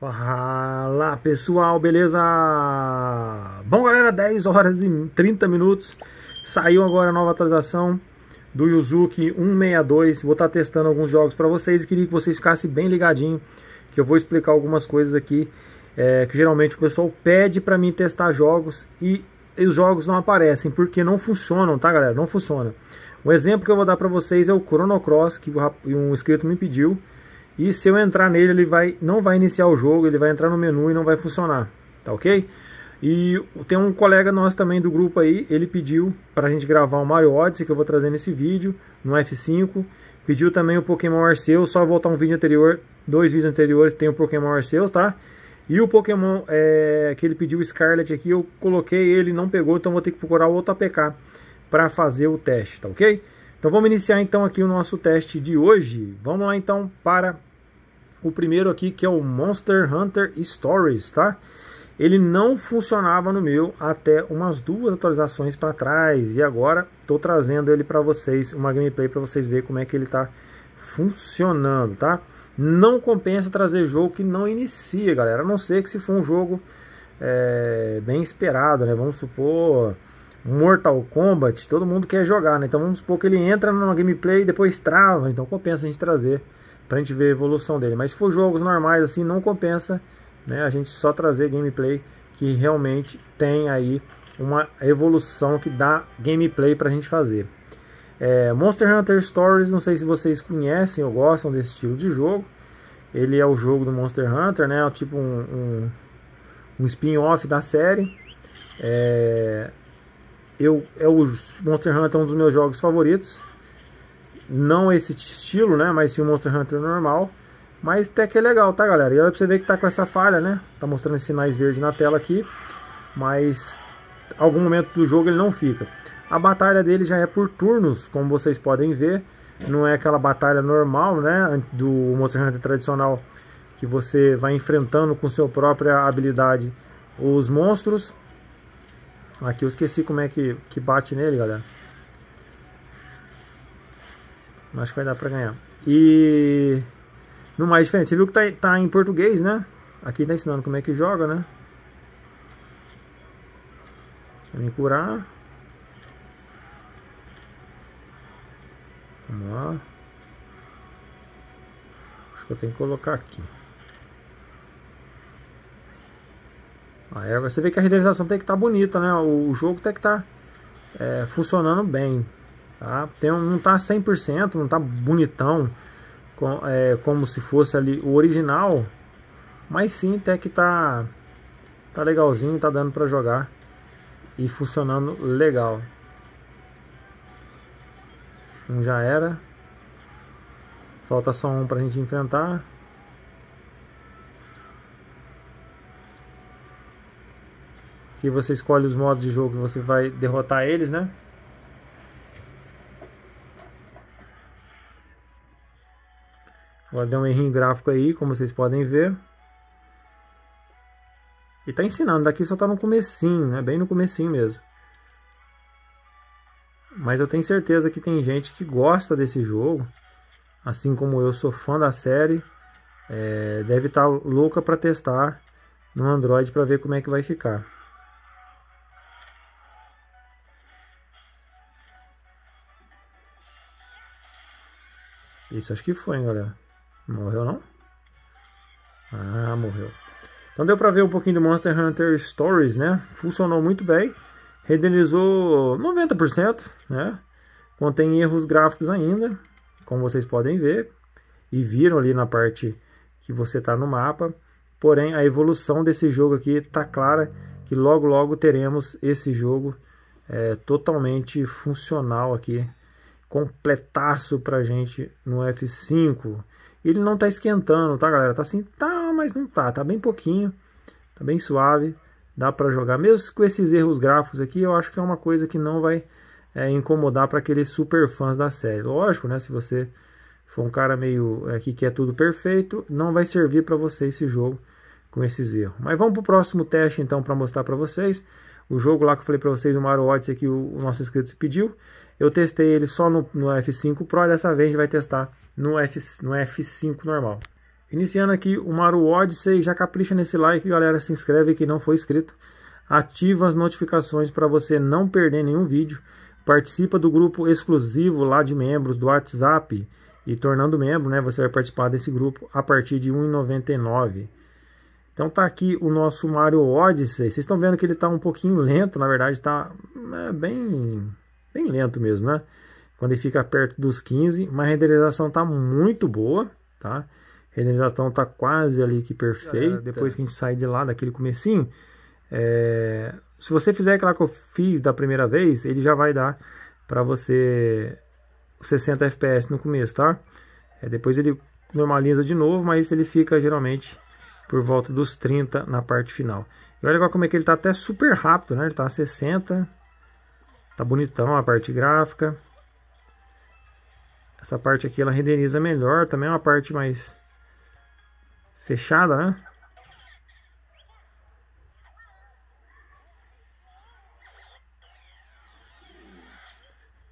Fala pessoal, beleza? Bom galera, 10 horas e 30 minutos. Saiu agora a nova atualização do Yuzuki 162. Vou estar tá testando alguns jogos para vocês e queria que vocês ficassem bem ligadinho, que eu vou explicar algumas coisas aqui é, que geralmente o pessoal pede para mim testar jogos e, e, os jogos não aparecem porque não funcionam, tá, galera? Não funciona. Um exemplo que eu vou dar para vocês é o Chrono Cross que um inscrito me pediu. E se eu entrar nele, ele vai, não vai iniciar o jogo, ele vai entrar no menu e não vai funcionar, tá ok? E tem um colega nosso também do grupo aí, ele pediu para a gente gravar o Mario Odyssey, que eu vou trazer nesse vídeo, no F5. Pediu também o Pokémon Arceus, só voltar um vídeo anterior, dois vídeos anteriores tem o Pokémon Arceus, tá? E o Pokémon é, que ele pediu, Scarlet aqui, eu coloquei, ele não pegou, então vou ter que procurar outro APK para fazer o teste, tá ok? Então vamos iniciar então aqui o nosso teste de hoje. Vamos lá então para o primeiro aqui, que é o Monster Hunter Stories, Tá? ele não funcionava no meu até umas duas atualizações para trás. E agora estou trazendo ele para vocês, uma gameplay para vocês verem como é que ele está funcionando, tá? Não compensa trazer jogo que não inicia, galera. A não ser que se for um jogo é, bem esperado, né? Vamos supor Mortal Kombat, todo mundo quer jogar, né? Então vamos supor que ele entra numa gameplay e depois trava. Então compensa a gente trazer para a gente ver a evolução dele. Mas se for jogos normais assim, não compensa né? A gente só trazer gameplay que realmente tem aí uma evolução que dá gameplay para a gente fazer. É, Monster Hunter Stories, não sei se vocês conhecem ou gostam desse estilo de jogo. Ele é o jogo do Monster Hunter, né? É tipo um, um, um spin-off da série. É, eu, é o Monster Hunter é um dos meus jogos favoritos. Não esse estilo, né? Mas sim o Monster Hunter normal. Mas até que é legal, tá galera? E olha pra você ver que tá com essa falha, né? Tá mostrando sinais verdes na tela aqui. Mas algum momento do jogo ele não fica. A batalha dele já é por turnos, como vocês podem ver. Não é aquela batalha normal, né? Do Monster Hunter tradicional. Que você vai enfrentando com sua própria habilidade os monstros. Aqui eu esqueci como é que, que bate nele, galera. Acho que vai dar pra ganhar. E no mais é diferente. Você viu que tá, tá em português, né? Aqui tá ensinando como é que joga, né? Vem curar. Vamos lá. Acho que eu tenho que colocar aqui. aí ah, é, você vê que a renderização tem que estar tá bonita, né? O jogo tem que estar tá, é, funcionando bem. Tá? Tem, não tá 100%, não tá bonitão com, é, como se fosse ali o original, mas sim até que tá, tá legalzinho, tá dando para jogar e funcionando legal. Um então já era. Falta só um pra gente enfrentar. Aqui você escolhe os modos de jogo que você vai derrotar eles, né? Agora deu um errinho gráfico aí, como vocês podem ver. E tá ensinando, daqui só tá no comecinho, né? Bem no comecinho mesmo. Mas eu tenho certeza que tem gente que gosta desse jogo. Assim como eu sou fã da série. É, deve estar tá louca para testar no Android para ver como é que vai ficar. Isso acho que foi, hein, galera. Morreu não? Ah, morreu. Então deu para ver um pouquinho do Monster Hunter Stories, né? Funcionou muito bem. Renderizou 90%, né? Contém erros gráficos ainda, como vocês podem ver. E viram ali na parte que você está no mapa. Porém, a evolução desse jogo aqui tá clara que logo logo teremos esse jogo é, totalmente funcional aqui, completaço pra gente no F5. Ele não tá esquentando, tá, galera? Tá assim, tá, mas não tá. Tá bem pouquinho, tá bem suave. Dá para jogar. Mesmo com esses erros gráficos aqui, eu acho que é uma coisa que não vai é, incomodar para aqueles super fãs da série. Lógico, né? Se você for um cara meio é, que quer tudo perfeito, não vai servir para você esse jogo com esses erros. Mas vamos para o próximo teste, então, para mostrar para vocês o jogo lá que eu falei para vocês, o Mario Odyssey que o, o nosso inscrito pediu. Eu testei ele só no, no, F5 Pro, dessa vez a gente vai testar no, F, no F5 normal. Iniciando aqui o Mario Odyssey, já capricha nesse like, galera, se inscreve que não foi inscrito. Ativa as notificações para você não perder nenhum vídeo. Participa do grupo exclusivo lá de membros do WhatsApp e tornando membro, né, você vai participar desse grupo a partir de R$ 1,99. Então tá aqui o nosso Mario Odyssey. Vocês estão vendo que ele tá um pouquinho lento, na verdade tá é, bem, bem lento mesmo, né? Quando ele fica perto dos 15, mas a renderização tá muito boa, tá? A renderização tá quase ali que perfeita. Depois que a gente sai de lá, daquele comecinho, é... se você fizer aquela que eu fiz da primeira vez, ele já vai dar para você 60 FPS no começo, tá? É, depois ele normaliza de novo, mas ele fica geralmente por volta dos 30 na parte final. E olha como é que ele está até super rápido, né? Ele está a 60. Tá bonitão a parte gráfica. Essa parte aqui ela renderiza melhor, também é uma parte mais fechada, né?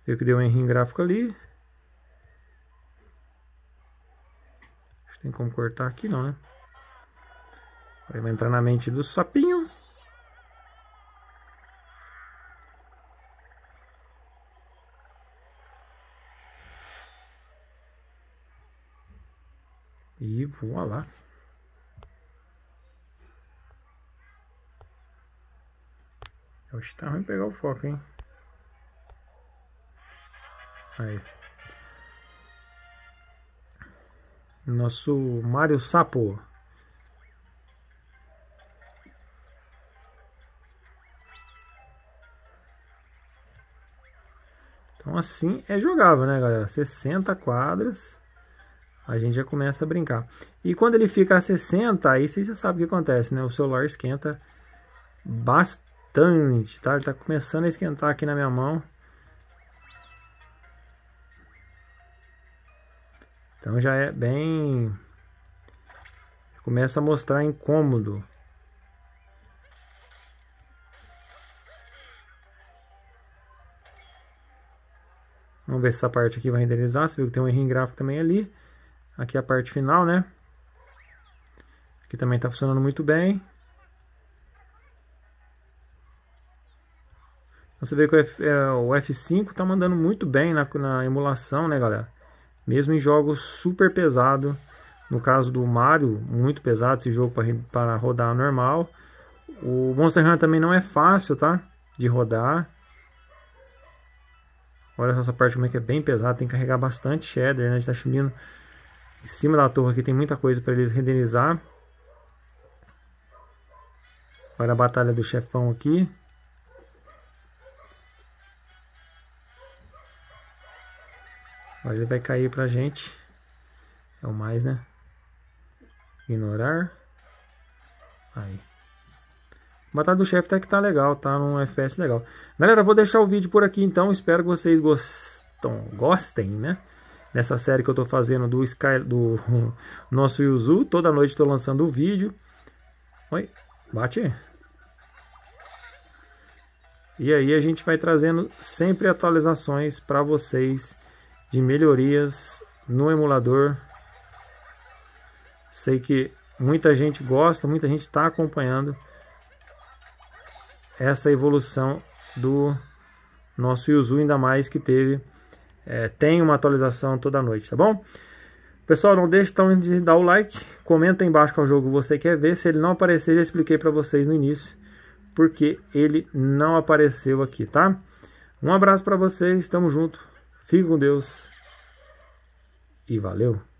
Viu que deu um errinho gráfico ali. Tem como cortar aqui não, né? Vai entrar na mente do sapinho. E voa lá. É que tá ruim pegar o foco, hein? Aí. Nosso Mario Sapo. Então assim é jogável, né, galera? 60 quadras, a gente já começa a brincar. E quando ele fica a 60, aí você já sabe o que acontece, né? O celular esquenta bastante, tá? Ele tá começando a esquentar aqui na minha mão. Então já é bem... Começa a mostrar incômodo. Vamos ver se essa parte aqui vai renderizar. Você viu que tem um erro em gráfico também ali. Aqui é a parte final, né? Aqui também está funcionando muito bem. Você vê que o, F, é, o F5 está mandando muito bem na, na emulação, né, galera? Mesmo em jogos super pesados. No caso do Mario, muito pesado esse jogo para rodar normal. O Monster Hunter também não é fácil, tá? De rodar. Olha só essa parte como é que é bem pesada, tem que carregar bastante shader, né? A gente tá subindo em cima da torre aqui, tem muita coisa para eles renderizar. Olha a batalha do chefão aqui. Olha, ele vai cair pra gente. É o mais, né? Ignorar. Aí. Batalha do chefe até tá que tá legal, tá num FPS legal. Galera, vou deixar o vídeo por aqui então. Espero que vocês gostam, gostem, né? Nessa série que eu tô fazendo do Sky, do nosso Yuzu. Toda noite tô lançando o vídeo. Oi, bate. E aí a gente vai trazendo sempre atualizações para vocês de melhorias no emulador. Sei que muita gente gosta, muita gente está acompanhando essa evolução do nosso Yuzu, ainda mais que teve, é, tem uma atualização toda noite, tá bom? Pessoal, não deixe então de dar o like, comenta aí embaixo qual jogo você quer ver, se ele não aparecer, já expliquei para vocês no início, porque ele não apareceu aqui, tá? Um abraço para vocês, tamo junto, fique com Deus e valeu!